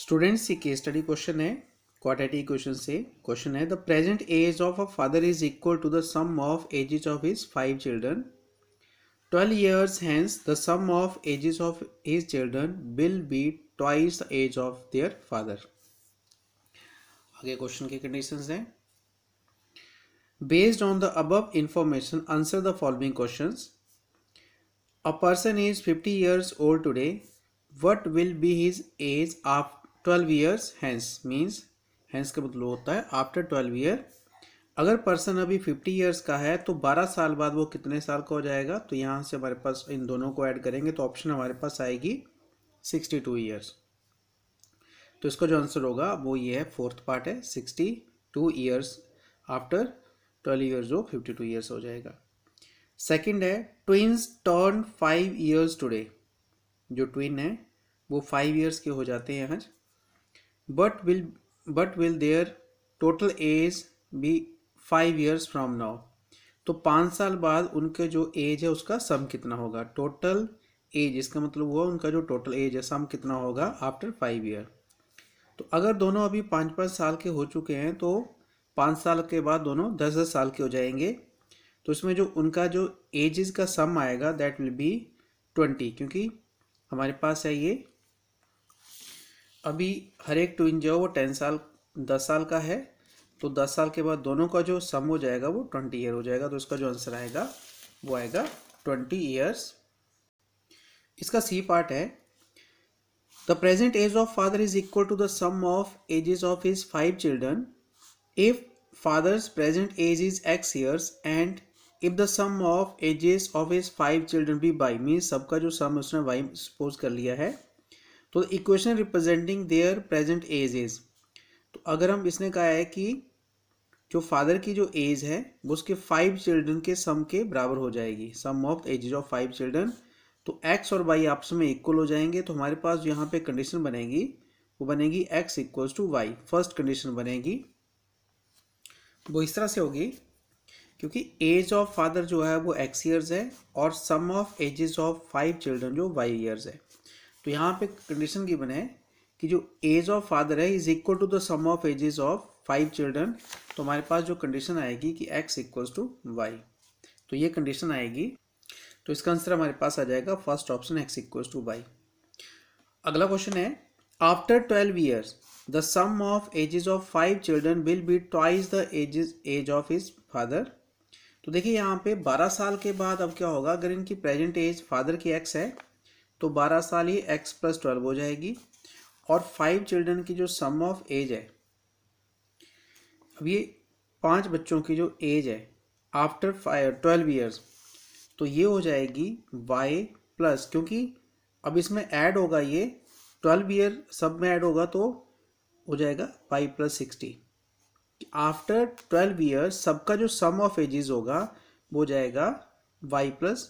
students ये case study question है quantity question से क्वेश्चन है the present age of a father is equal to the sum of ages of his five children twelve years hence the sum of ages of his children will be twice the age of their father आगे question के conditions हैं based on the above information answer the following question a person is fifty years old today what will be his as after twelve years hence means hence का मतलब होता है after twelve year अगर person अभी fifty years का है तो बारह साल बाद वो कितने साल का हो जाएगा तो यहाँ से हमारे पास इन दोनों को ऐड करेंगे तो ऑप्शन हमारे पास आएगी सिक्सटी टू ईयर्स तो इसका जो आंसर होगा वो ये है फोर्थ पार्ट है sixty two years after twelve years वो फिफ्टी टू ईयर्स हो जाएगा सेकंड है twins turn five years today जो ट्विन है वो फाइव ईयर्स के हो जाते हैं आज but will but will their total age be five years from now तो पाँच साल बाद उनके जो एज है उसका सम कितना होगा टोटल एज इसका मतलब हुआ उनका जो टोटल एज है सम कितना होगा आफ्टर फाइव ईयर तो अगर दोनों अभी पाँच पाँच साल के हो चुके हैं तो पाँच साल के बाद दोनों दस दस साल के हो जाएंगे तो इसमें जो उनका जो एजेस का सम आएगा दैट विल बी ट्वेंटी क्योंकि हमारे पास है ये अभी हर एक ट्विन जो है वो टेन साल दस साल का है तो दस साल के बाद दोनों का जो सम हो जाएगा वो ट्वेंटी ईयर हो जाएगा तो इसका जो आंसर आएगा वो आएगा ट्वेंटी ईयर्स इसका सी पार्ट है the present age of father is equal to the sum of ages of his five children if father's present age is X years and if the sum of ages of his five children be by mean सबका जो सम उसने Y suppose कर लिया है तो equation representing their present age is तो अगर हम इसने कहा है कि जो फादर की जो एज है वो उसके फाइव चिल्ड्रन के सम के बराबर हो जाएगी sum of ages of five children तो एक्स और वाई आपस में इक्वल हो जाएंगे तो हमारे पास जो यहाँ पे कंडीशन बनेगी वो बनेगी X equals to Y first condition बनेगी वो इस तरह से होगी क्योंकि एज ऑफ फादर जो है वो एक्स ईयर्स है और sum of ages of five children जो वाई ईयर्स है तो यहाँ पे कंडीशन की बने कि जो एज ऑफ फादर है is equal to the sum of ages of five children तो हमारे पास जो कंडीशन आएगी कि एक्स इक्वल टू वाई तो ये कंडीशन आएगी तो इसका आंसर हमारे पास आ जाएगा first option X equal to Y अगला क्वेश्चन है after twelve years the sum of ages of five children will be twice the ages age of his father तो देखिए यहाँ पे 12 साल के बाद अब क्या होगा अगर इनकी प्रेजेंट एज फादर की एक्स है तो बारह साल ही एक्स प्लस ट्वेल्व हो जाएगी और फाइव चिल्ड्रन की जो सम ऑफ एज है अब ये पांच बच्चों की जो एज है आफ्टर फाइव ट्वेल्व ईयर्स तो ये हो जाएगी वाई प्लस क्योंकि अब इसमें ऐड होगा ये ट्वेल्व ईयर सब में ऐड होगा तो हो जाएगा Y plus sixty after twelve years सबका जो सम ऑफ एजेस होगा वो जाएगा वाई प्लस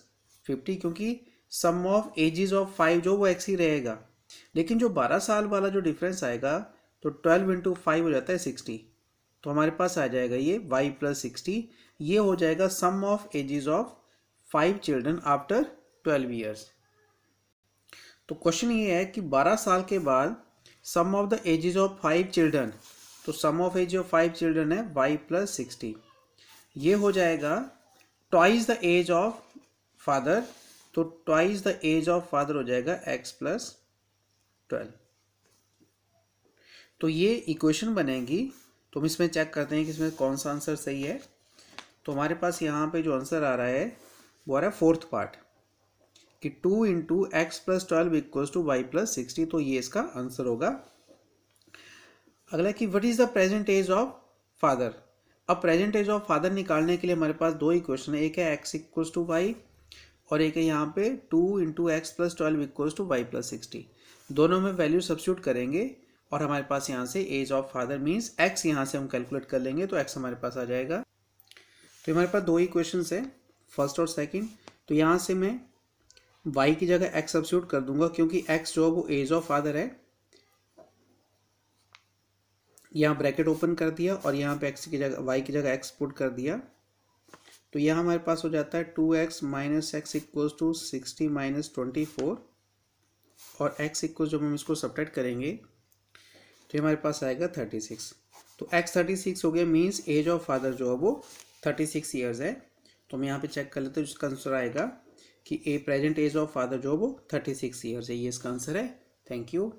फिफ्टी क्योंकि sum of ages of five जो वो एक्स ही रहेगा लेकिन जो बारह साल वाला जो डिफरेंस आएगा तो ट्वेल्व इंटू फाइव हो जाता है सिक्सटी तो हमारे पास आ जाएगा ये वाई प्लस सिक्सटी ये हो जाएगा sum of ages of five children after twelve years तो क्वेश्चन ये है कि बारह साल के बाद sum of the ages of five children तो sum of age of five children है वाई प्लस सिक्सटी ये हो जाएगा twice the age of father तो twice the age of father हो जाएगा एक्स प्लस ट्वेल्व तो ये इक्वेशन बनेगी तो हम इसमें चेक करते हैं कि इसमें कौन सा आंसर सही है तो हमारे पास यहाँ पे जो आंसर आ रहा है वो आ रहा है फोर्थ पार्ट कि two into X plus twelve equals to Y plus sixty तो ये इसका आंसर होगा अगला कि what is the present age of father अब प्रेजेंट एज ऑफ फादर निकालने के लिए हमारे पास दो इक्वेशन है एक है एक्स इक्वल्स टू वाई और एक है यहाँ पे two into X plus twelve equals to Y plus sixty दोनों में वैल्यू सब्सिट्यूट करेंगे और हमारे पास यहाँ से age of father means X यहाँ से हम कैलकुलेट कर लेंगे तो एक्स हमारे पास आ जाएगा तो हमारे पास दो ही क्वेश्चन है फर्स्ट और सेकेंड तो यहाँ से मैं वाई की जगह एक्स सब्सिट्यूट कर दूंगा क्योंकि एक्स जो है वो एज ऑफ फादर है यहाँ ब्रैकेट ओपन कर दिया और यहाँ पे एक्स की जगह वाई की जगह एक्स पुट कर दिया तो यह हमारे पास हो जाता है two X minus X equals to sixty minus twenty four और एक्स इक्व जब हम इसको सपरेट करेंगे तो हमारे पास आएगा थर्टी सिक्स तो एक्स थर्टी सिक्स हो गया मीन्स एज ऑफ फादर जो है वो थर्टी सिक्स ईयर्स है तो हम यहाँ पे चेक कर लेते हैं जिसका आंसर आएगा कि a present age of father जो है वो थर्टी सिक्स ईयर्स है ये इसका आंसर है थैंक यू